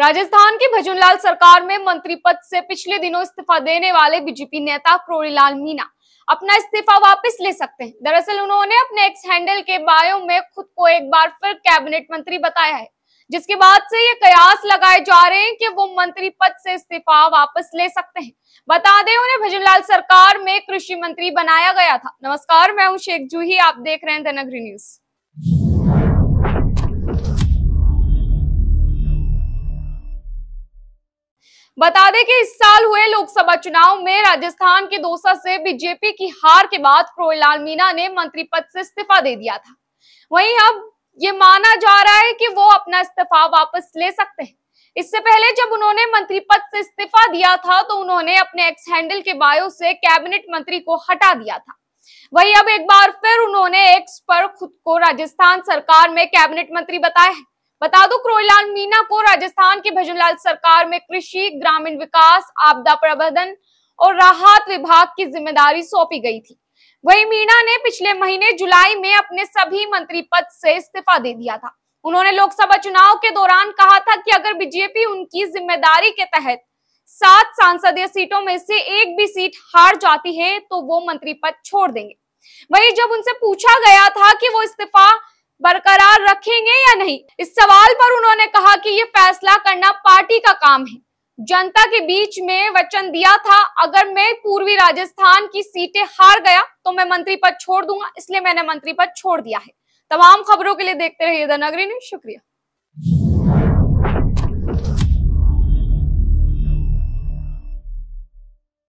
राजस्थान के भजनलाल सरकार में मंत्री पद से पिछले दिनों इस्तीफा देने वाले बीजेपी नेता क्रोरीलाल मीना अपना इस्तीफा वापस ले सकते हैं दरअसल उन्होंने अपने एक्स हैंडल के बायो में खुद को एक बार फिर कैबिनेट मंत्री बताया है जिसके बाद से ये कयास लगाए जा रहे हैं कि वो मंत्री पद से इस्तीफा वापस ले सकते हैं बता दें उन्हें भजनलाल सरकार में कृषि मंत्री बनाया गया था नमस्कार मैं हूँ शेख जूही आप देख रहे हैं धनगरी न्यूज बता दें कि इस साल हुए लोकसभा चुनाव में राजस्थान के दोसा से बीजेपी की हार के बाद प्रोलाल मीना ने मंत्री पद से इस्तीफा दे दिया था वहीं अब ये माना जा रहा है कि वो अपना इस्तीफा वापस ले सकते हैं इससे पहले जब उन्होंने मंत्री पद से इस्तीफा दिया था तो उन्होंने अपने एक्स हैंडल के बायो से कैबिनेट मंत्री को हटा दिया था वही अब एक बार फिर उन्होंने एक्स पर खुद को राजस्थान सरकार में कैबिनेट मंत्री बताया है बता दो क्रोईलाल मीना को राजस्थान के भजनलाल सरकार में कृषि ग्रामीण विकास आपदा प्रबंधन और राहत विभाग की जिम्मेदारी सौंपी गई थी वही मीणा ने पिछले महीने जुलाई में अपने सभी मंत्री पद से इस्तीफा दे दिया था उन्होंने लोकसभा चुनाव के दौरान कहा था कि अगर बीजेपी उनकी जिम्मेदारी के तहत सात सांसदीय सीटों में से एक भी सीट हार जाती है तो वो मंत्री पद छोड़ देंगे वही जब उनसे पूछा गया था कि वो इस्तीफा बरकरार रखेंगे या नहीं इस सवाल पर उन्होंने कहा कि ये फैसला करना पार्टी का काम है जनता के बीच में वचन दिया था अगर मैं पूर्वी राजस्थान की सीटें हार गया तो मैं मंत्री पद छोड़ दूंगा इसलिए मैंने मंत्री पद छोड़ दिया है तमाम खबरों के लिए देखते रहिए द नगरी न्यूज शुक्रिया